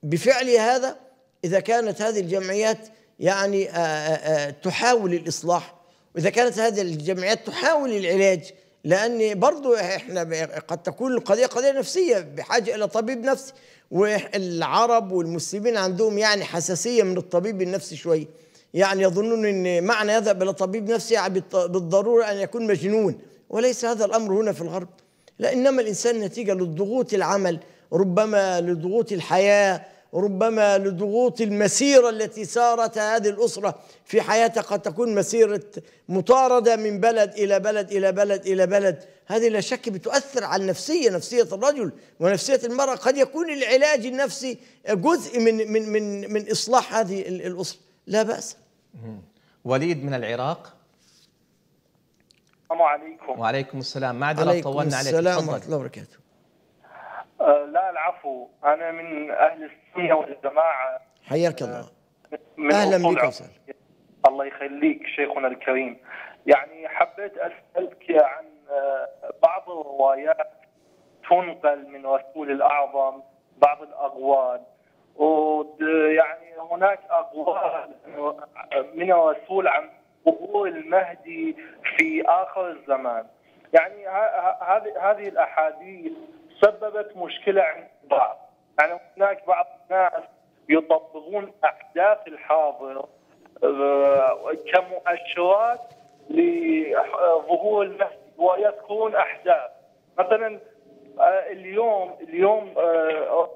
بفعل هذا إذا كانت هذه الجمعيات يعني آه، آه، آه، تحاول الإصلاح وإذا كانت هذه الجمعيات تحاول العلاج لأن برضو إحنا قد تكون القضية قضية نفسية بحاجة إلى طبيب نفسي والعرب والمسلمين عندهم يعني حساسية من الطبيب النفسي شوية يعني يظنون أن معنى يذهب إلى طبيب نفسي يعني بالضرورة أن يكون مجنون وليس هذا الأمر هنا في الغرب لا إنما الإنسان نتيجة للضغوط العمل ربما لضغوط الحياة ربما لضغوط المسيرة التي سارت هذه الأسرة في حياتها قد تكون مسيرة مطاردة من بلد إلى بلد إلى بلد إلى بلد هذه لا شك بتؤثر على النفسية نفسية الرجل ونفسية المرأة قد يكون العلاج النفسي جزء من من من من إصلاح هذه الأسرة لا بأس وليد من العراق السلام عليكم وعليكم السلام معذرة طولنا عليك السلام ورحمة الله وبركاته آه، لا العفو أنا من أهل السلفيه والجماعه حياك الله آه، اهلا بك الله يخليك شيخنا الكريم يعني حبيت اسالك عن آه، بعض الروايات تنقل من رسول الاعظم بعض الاقوال ويعني هناك اقوال من الرسول عن ظهور المهدي في اخر الزمان يعني هذه هذه الاحاديث سببت مشكله عند بعض يعني هناك بعض الناس يطبقون احداث الحاضر آه، كمؤشرات لظهور المهدي ويذكرون احداث مثلا آه، اليوم اليوم آه،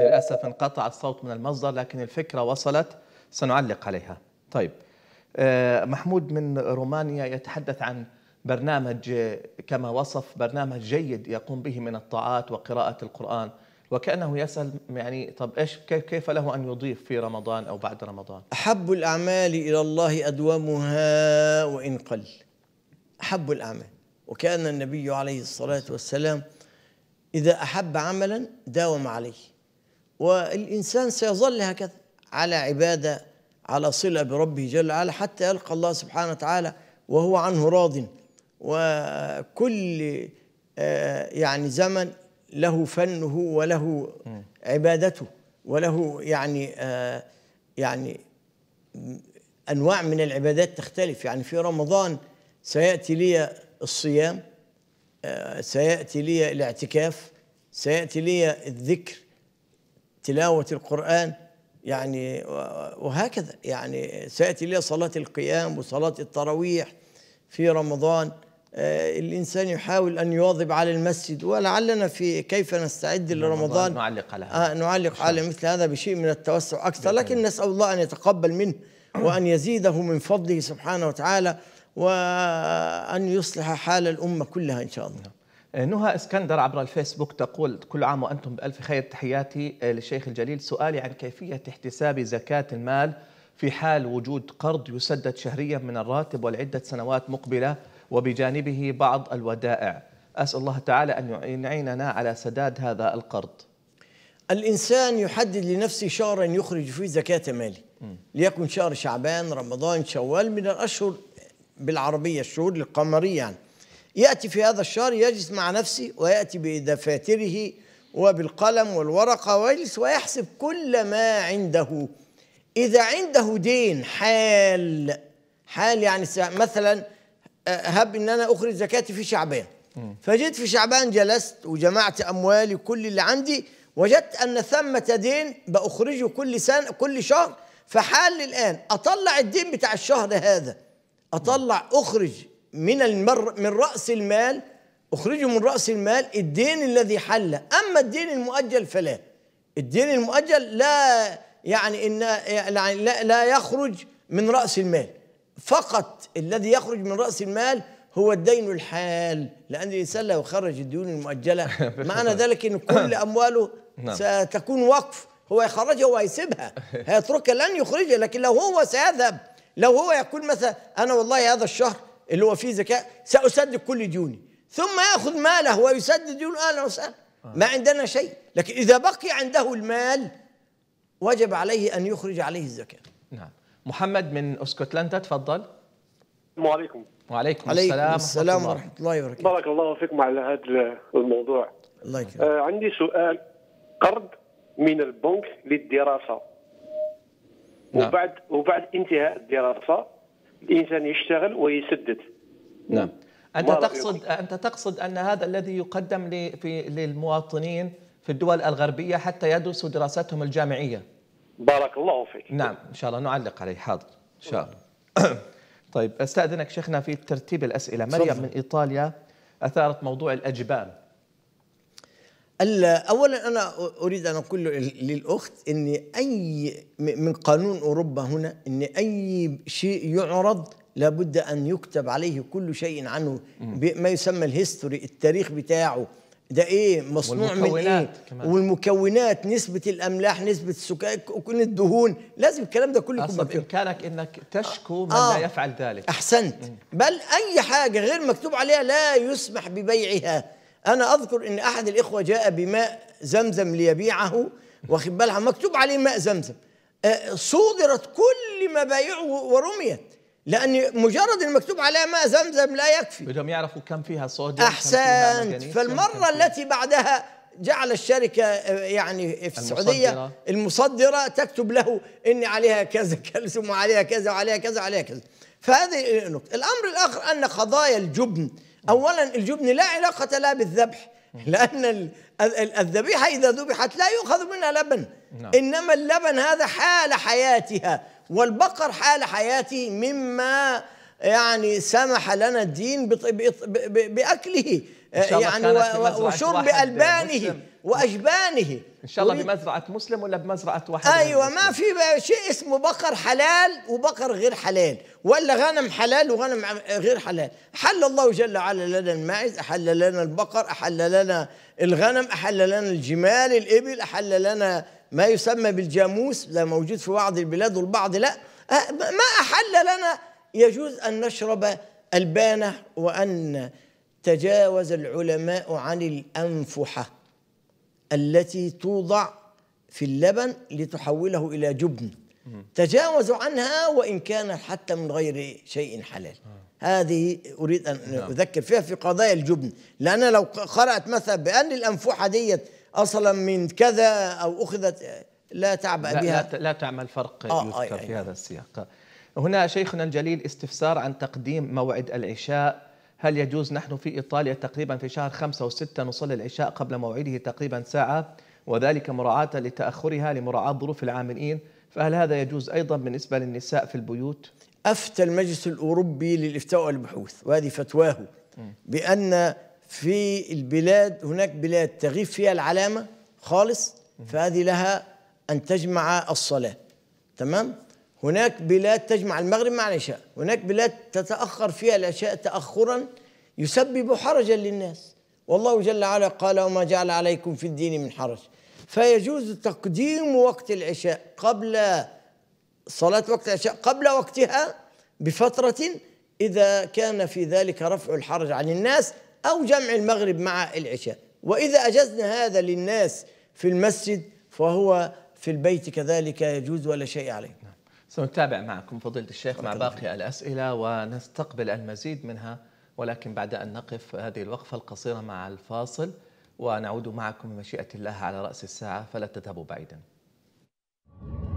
للاسف انقطع الصوت من المصدر لكن الفكره وصلت سنعلق عليها طيب محمود من رومانيا يتحدث عن برنامج كما وصف برنامج جيد يقوم به من الطاعات وقراءة القرآن وكأنه يسأل يعني طب إيش كيف, له أن يضيف في رمضان أو بعد رمضان أحب الأعمال إلى الله أدومها وإن قل أحب الأعمال وكان النبي عليه الصلاة والسلام إذا أحب عملا داوم عليه والإنسان سيظل هكذا على عبادة على صلة بربه جل وعلا حتى يلقى الله سبحانه وتعالى وهو عنه راضٍ وكل آه، يعني زمن له فنه وله عبادته وله يعني آه، يعني انواع من العبادات تختلف يعني في رمضان سياتي لي الصيام آه، سياتي لي الاعتكاف سياتي لي الذكر تلاوه القران يعني وهكذا يعني سياتي لي صلاه القيام وصلاه التراويح في رمضان آه، الإنسان يحاول أن يواظب على المسجد ولعلنا في كيف نستعد لرمضان نعلق على هذا آه نعلق على مثل هذا بشيء من التوسع أكثر لكن نسأل الله أن يتقبل منه وأن يزيده من فضله سبحانه وتعالى وأن يصلح حال الأمة كلها إن شاء الله آه، نهى اسكندر عبر الفيسبوك تقول كل عام وأنتم بألف خير تحياتي آه، للشيخ الجليل سؤالي عن كيفية احتساب زكاة المال في حال وجود قرض يسدد شهريا من الراتب ولعدة سنوات مقبلة وبجانبه بعض الودائع أسأل الله تعالى أن يعيننا على سداد هذا القرض الإنسان يحدد لنفسه شهرا يخرج فيه زكاة ماله ليكن شهر شعبان رمضان شوال من الأشهر بالعربية الشهور القمرية يعني يأتي في هذا الشهر يجلس مع نفسه ويأتي بدفاتره وبالقلم والورقة ويجلس ويحسب كل ما عنده إذا عنده دين حال حال يعني مثلا هب ان انا اخرج زكاتي في شعبان فجيت في شعبان جلست وجمعت اموالي كل اللي عندي وجدت ان ثمة دين باخرجه كل سنه كل شهر فحال الان اطلع الدين بتاع الشهر هذا اطلع اخرج من المر من راس المال اخرجه من راس المال الدين الذي حل اما الدين المؤجل فلا الدين المؤجل لا يعني ان يعني لا, لا يخرج من راس المال فقط الذي يخرج من رأس المال هو الدين الحال لأن الإنسان لا يخرج الديون المؤجلة *laughs* معنى ذلك أن كل نعم. أمواله نعم. ستكون وقف هو يخرجها ويسيبها *laughs* هيتركها لن يخرجها لكن لو هو سيذهب لو هو يقول مثلا أنا والله هذا الشهر اللي هو فيه زكاة سأسدد كل ديوني ثم يأخذ ماله ويسدد ديونه أهلا وسهلا آه. ما عندنا شيء لكن إذا بقي عنده المال وجب عليه أن يخرج عليه الزكاة نعم محمد من اسكتلندا تفضل السلام عليكم وعليكم عليكم السلام, السلام ورحمه الله وبركاته بارك الله فيكم على هذا الموضوع الله يكرمك آه عندي سؤال قرض من البنك للدراسه نعم. وبعد وبعد انتهاء الدراسه الانسان يشتغل ويسدد نعم انت تقصد انت تقصد ان هذا الذي يقدم في للمواطنين في الدول الغربيه حتى يدرسوا دراستهم الجامعيه بارك الله فيك نعم ان شاء الله نعلق عليه حاضر ان شاء الله *coughs* طيب استاذنك شيخنا في ترتيب الاسئله مريم من ايطاليا اثارت موضوع الاجبان اولا انا اريد ان اقول للاخت ان اي من قانون اوروبا هنا ان اي شيء يعرض لابد ان يكتب عليه كل شيء عنه ما يسمى الهيستوري التاريخ بتاعه ده ايه مصنوع من ايه كمان. والمكونات نسبه الاملاح نسبه السكر كل الدهون لازم الكلام ده كله يكون مكتوب بامكانك انك تشكو من آه. لا يفعل ذلك احسنت م. بل اي حاجه غير مكتوب عليها لا يسمح ببيعها انا اذكر ان احد الاخوه جاء بماء زمزم ليبيعه واخد بالها مكتوب عليه ماء زمزم آه، صودرت كل مبايعه ورميت لأن مجرد المكتوب عليها ماء زمزم لا يكفي بدهم يعرفوا كم فيها صوديوم أحسنت فالمرة التي بعدها جعل الشركة يعني في السعودية المصدرة, المصدرة تكتب له إن عليها كذا كالسيوم وعليها كذا وعليها كذا وعليها كذا فهذه النقطة الأمر الآخر أن قضايا الجبن أولا الجبن لا علاقة لا بالذبح لأن الذبيحة إذا ذبحت لا يؤخذ منها لبن نعم. إنما اللبن هذا حال حياتها والبقر حال حياته مما يعني سمح لنا الدين بأكله يعني وشرب ألبانه وأجبانه إن شاء الله آه، يعني بمزرعة مسلم ولا بمزرعة واحد أيوة ما في شيء اسمه بقر حلال وبقر غير حلال ولا غنم حلال وغنم غير حلال حل الله جل وعلا لنا الماعز أحل لنا البقر أحل لنا الغنم أحل لنا الجمال الإبل أحل لنا ما يسمى بالجاموس ده موجود في بعض البلاد والبعض لا أه، ما أحل لنا يجوز أن نشرب البانة وأن تجاوز العلماء عن الأنفحة التي توضع في اللبن لتحوله إلى جبن تجاوزوا عنها وإن كان حتى من غير شيء حلال هذه أريد أن نعم. أذكر فيها في قضايا الجبن لأن لو قرأت مثلا بأن الأنفحة ديت اصلا من كذا او اخذت لا تعبأ لا بها لا, لا تعمل فرق آه يذكر آه في آه هذا هذا السياق هنا شيخنا الجليل استفسار عن تقديم موعد العشاء هل يجوز نحن في إيطاليا تقريبا في شهر خمسة وستة نصلي العشاء قبل موعده تقريبا ساعة وذلك مراعاة لتأخرها لمراعاة ظروف العاملين فهل هذا يجوز أيضا بالنسبة للنساء في البيوت؟ أفتى المجلس الأوروبي للإفتاء والبحوث وهذه فتواه بأن في البلاد هناك بلاد تغيب فيها العلامة خالص فهذه لها أن تجمع الصلاة تمام هناك بلاد تجمع المغرب مع العشاء هناك بلاد تتأخر فيها العشاء تأخرا يسبب حرجا للناس والله جل وعلا قال وما جعل عليكم في الدين من حرج فيجوز تقديم وقت العشاء قبل صلاة وقت العشاء قبل وقتها بفترة إذا كان في ذلك رفع الحرج عن الناس أو جمع المغرب مع العشاء وإذا أجزنا هذا للناس في المسجد فهو في البيت كذلك يجوز ولا شيء عليه نعم. سنتابع معكم فضيلة الشيخ مع باقي الأسئلة ونستقبل المزيد منها ولكن بعد أن نقف هذه الوقفة القصيرة مع الفاصل ونعود معكم بمشيئة الله على رأس الساعة فلا تذهبوا بعيدا